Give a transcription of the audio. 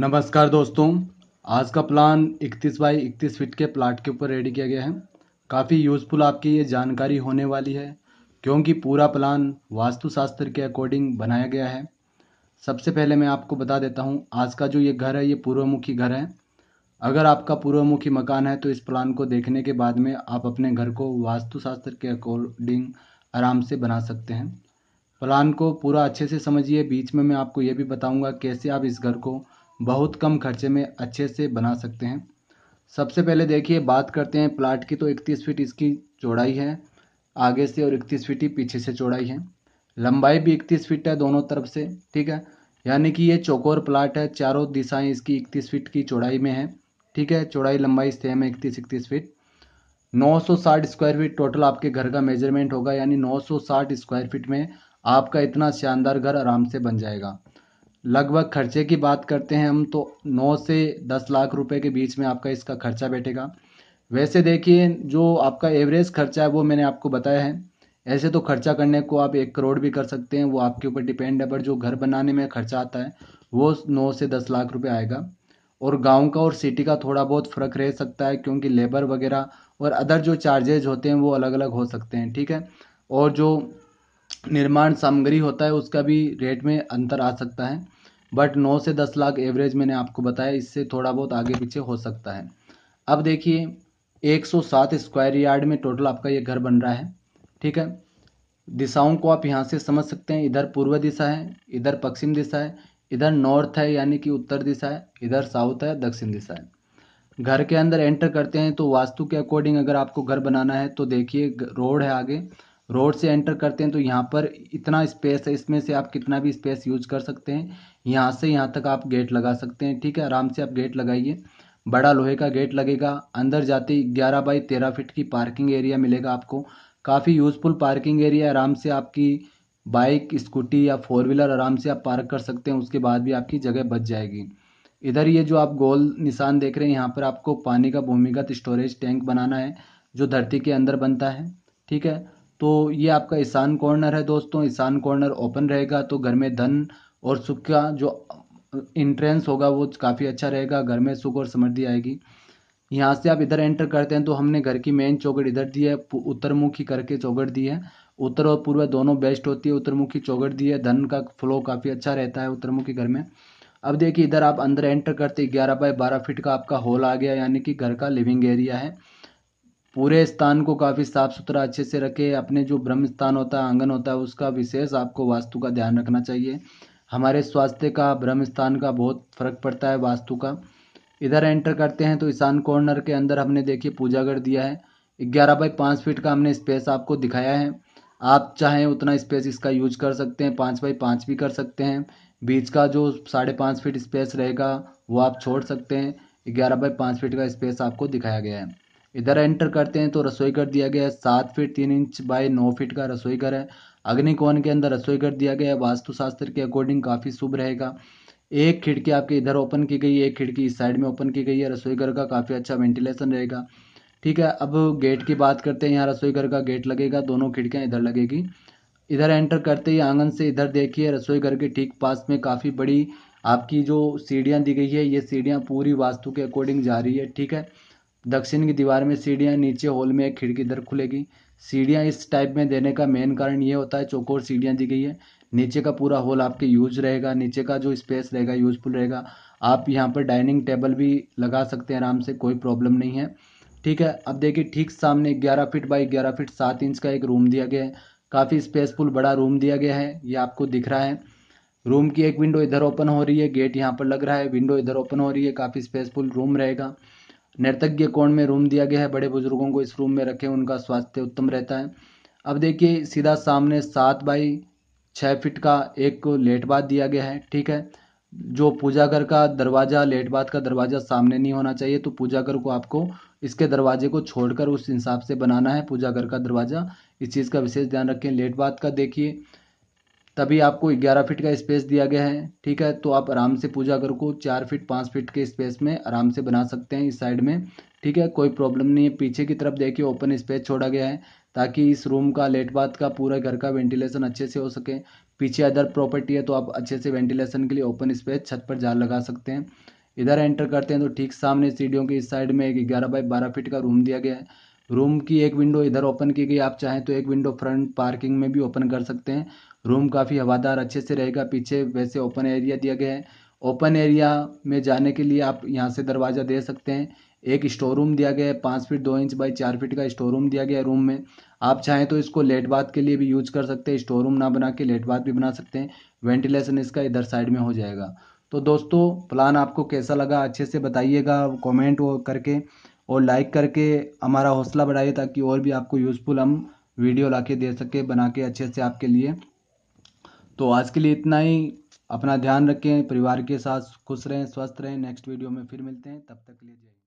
नमस्कार दोस्तों आज का प्लान 31 बाई 31 फीट के प्लाट के ऊपर रेडी किया गया है काफ़ी यूज़फुल आपकी ये जानकारी होने वाली है क्योंकि पूरा प्लान वास्तुशास्त्र के अकॉर्डिंग बनाया गया है सबसे पहले मैं आपको बता देता हूँ आज का जो ये घर है ये पूर्वमुखी घर है अगर आपका पूर्वमुखी मकान है तो इस प्लान को देखने के बाद में आप अपने घर को वास्तुशास्त्र के अकॉर्डिंग आराम से बना सकते हैं प्लान को पूरा अच्छे से समझिए बीच में मैं आपको ये भी बताऊँगा कैसे आप इस घर को बहुत कम खर्चे में अच्छे से बना सकते हैं सबसे पहले देखिए बात करते हैं प्लाट की तो इकतीस फीट इसकी चौड़ाई है आगे से और इकतीस फीट ही पीछे से चौड़ाई है लंबाई भी इकतीस फीट है दोनों तरफ से ठीक है यानी कि ये चौकोर प्लाट है चारों दिशाएं इसकी इकतीस फीट की चौड़ाई में है ठीक है चौड़ाई लंबाई सेम है इकतीस इकतीस फीट नौ स्क्वायर फीट टोटल आपके घर का मेजरमेंट होगा यानी नौ स्क्वायर फीट में आपका इतना शानदार घर आराम से बन जाएगा लगभग खर्चे की बात करते हैं हम तो नौ से दस लाख रुपए के बीच में आपका इसका खर्चा बैठेगा वैसे देखिए जो आपका एवरेज खर्चा है वो मैंने आपको बताया है ऐसे तो खर्चा करने को आप एक करोड़ भी कर सकते हैं वो आपके ऊपर डिपेंड है पर जो घर बनाने में खर्चा आता है वो नौ से दस लाख रुपये आएगा और गाँव का और सिटी का थोड़ा बहुत फ़र्क रह सकता है क्योंकि लेबर वगैरह और अदर जो चार्जेज होते हैं वो अलग अलग हो सकते हैं ठीक है और जो निर्माण सामग्री होता है उसका भी रेट में अंतर आ सकता है बट नौ से दस लाख एवरेज मैंने आपको बताया इससे थोड़ा बहुत आगे पीछे हो सकता है अब देखिए 107 स्क्वायर यार्ड में टोटल आपका ये घर बन रहा है ठीक है दिशाओं को आप यहाँ से समझ सकते हैं इधर पूर्व दिशा है इधर पश्चिम दिशा है इधर नॉर्थ है यानी कि उत्तर दिशा है इधर साउथ है दक्षिण दिशा है घर के अंदर एंटर करते हैं तो वास्तु के अकॉर्डिंग अगर आपको घर बनाना है तो देखिए रोड है आगे रोड से एंटर करते हैं तो यहाँ पर इतना स्पेस है इसमें से आप कितना भी स्पेस यूज कर सकते हैं यहाँ से यहाँ तक आप गेट लगा सकते हैं ठीक है आराम से आप गेट लगाइए बड़ा लोहे का गेट लगेगा अंदर जाते ही ग्यारह बाई तेरह फिट की पार्किंग एरिया मिलेगा आपको काफ़ी यूज़फुल पार्किंग एरिया आराम से आपकी बाइक स्कूटी या फोर व्हीलर आराम से आप पार्क कर सकते हैं उसके बाद भी आपकी जगह बच जाएगी इधर ये जो आप गोल निशान देख रहे हैं यहाँ पर आपको पानी का भूमिगत स्टोरेज टैंक बनाना है जो धरती के अंदर बनता है ठीक है तो ये आपका ईशान कॉर्नर है दोस्तों ईशान कॉर्नर ओपन रहेगा तो घर में धन और सुख का जो इंट्रेंस होगा वो काफ़ी अच्छा रहेगा घर में सुख और समृद्धि आएगी यहाँ से आप इधर एंटर करते हैं तो हमने घर की मेन चौकट इधर दी है उत्तरमुखी करके चौकट दी है उत्तर और पूर्व दोनों बेस्ट होती है उत्तरमुखी चौगट दी है धन का फ्लो काफ़ी अच्छा रहता है उत्तरमुखी घर में अब देखिए इधर आप अंदर एंटर करते ग्यारह बाय बारह फिट का आपका हॉल आ गया यानी कि घर का लिविंग एरिया है पूरे स्थान को काफ़ी साफ़ सुथरा अच्छे से रखें अपने जो ब्रह्म स्थान होता है आंगन होता है उसका विशेष आपको वास्तु का ध्यान रखना चाहिए हमारे स्वास्थ्य का ब्रह्म स्थान का बहुत फर्क पड़ता है वास्तु का इधर एंटर करते हैं तो ईशान कॉर्नर के अंदर हमने देखिए पूजा कर दिया है ग्यारह बाई पाँच फीट का हमने स्पेस आपको दिखाया है आप चाहें उतना स्पेस इसका यूज कर सकते हैं पाँच बाई पाँच भी कर सकते हैं बीच का जो साढ़े पाँच फीट स्पेस रहेगा वो आप छोड़ सकते हैं ग्यारह बाई पाँच फीट का स्पेस आपको दिखाया गया है इधर एंटर करते हैं तो रसोई घर दिया गया है सात फीट तीन इंच बाय नौ फीट का रसोई घर है अग्निकोण के अंदर रसोई घर दिया गया है वास्तुशास्त्र के अकॉर्डिंग काफ़ी शुभ रहेगा एक खिड़की आपके इधर ओपन की गई है एक खिड़की इस साइड में ओपन की गई है रसोई घर का काफ़ी अच्छा वेंटिलेशन रहेगा ठीक है अब गेट की बात करते हैं यहाँ रसोई घर का गेट लगेगा दोनों खिड़कियाँ इधर लगेगी इधर एंटर करते ही आंगन से इधर देखिए रसोई घर के ठीक पास में काफ़ी बड़ी आपकी जो सीढ़ियाँ दी गई है ये सीढ़ियाँ पूरी वास्तु के अकॉर्डिंग जा रही है ठीक है दक्षिण की दीवार में सीढ़ियाँ नीचे हॉल में एक खिड़की इधर खुलेगी सीढ़ियाँ इस टाइप में देने का मेन कारण ये होता है चौकोर सीढ़ियाँ दी गई है नीचे का पूरा हॉल आपके यूज रहेगा नीचे का जो स्पेस रहेगा यूजफुल रहेगा आप यहाँ पर डाइनिंग टेबल भी लगा सकते हैं आराम से कोई प्रॉब्लम नहीं है ठीक है अब देखिए ठीक सामने ग्यारह फीट बाई ग्यारह फीट सात इंच का एक रूम दिया गया है काफ़ी स्पेसफुल बड़ा रूम दिया गया है ये आपको दिख रहा है रूम की एक विंडो इधर ओपन हो रही है गेट यहाँ पर लग रहा है विंडो इधर ओपन हो रही है काफ़ी स्पेसफुल रूम रहेगा नृतज्ञ कोण में रूम दिया गया है बड़े बुजुर्गों को इस रूम में रखें उनका स्वास्थ्य उत्तम रहता है अब देखिए सीधा सामने सात बाई छः फिट का एक लेट बात दिया गया है ठीक है जो पूजा घर का दरवाज़ा लेट बात का दरवाज़ा सामने नहीं होना चाहिए तो पूजा घर को आपको इसके दरवाजे को छोड़कर उस हिसाब से बनाना है पूजा घर का दरवाज़ा इस चीज़ का विशेष ध्यान रखें लेट बाथ का देखिए तभी आपको ग्यारह फीट का स्पेस दिया गया है ठीक है तो आप आराम से पूजा घर को चार फीट पाँच फीट के स्पेस में आराम से बना सकते हैं इस साइड में ठीक है कोई प्रॉब्लम नहीं है पीछे की तरफ देखिए ओपन स्पेस छोड़ा गया है ताकि इस रूम का लेट बाथ का पूरा घर का वेंटिलेशन अच्छे से हो सके पीछे अदर प्रॉपर्टी है तो आप अच्छे से वेंटिलेशन के लिए ओपन स्पेस छत पर जाल लगा सकते हैं इधर एंटर करते हैं तो ठीक सामने सीढ़ियों के इस साइड में एक ग्यारह बाई बारह फीट का रूम दिया गया है रूम की एक विंडो इधर ओपन की गई आप चाहें तो एक विंडो फ्रंट पार्किंग में भी ओपन कर सकते हैं रूम काफ़ी हवादार अच्छे से रहेगा पीछे वैसे ओपन एरिया दिया गया है ओपन एरिया में जाने के लिए आप यहाँ से दरवाज़ा दे सकते हैं एक स्टोर रूम दिया गया है पाँच फीट दो इंच बाई चार फीट का स्टोर रूम दिया गया है रूम में आप चाहें तो इसको लेट बाथ के लिए भी यूज कर सकते हैं स्टोर रूम ना बना के लेट बाथ भी बना सकते हैं वेंटिलेशन इसका इधर साइड में हो जाएगा तो दोस्तों प्लान आपको कैसा लगा अच्छे से बताइएगा कॉमेंट वो करके और लाइक करके हमारा हौसला बढ़ाइए ताकि और भी आपको यूज़फुल हम वीडियो ला के दे सके बना के अच्छे से आपके लिए तो आज के लिए इतना ही अपना ध्यान रखें परिवार के साथ खुश रहें स्वस्थ रहें नेक्स्ट वीडियो में फिर मिलते हैं तब तक के लिए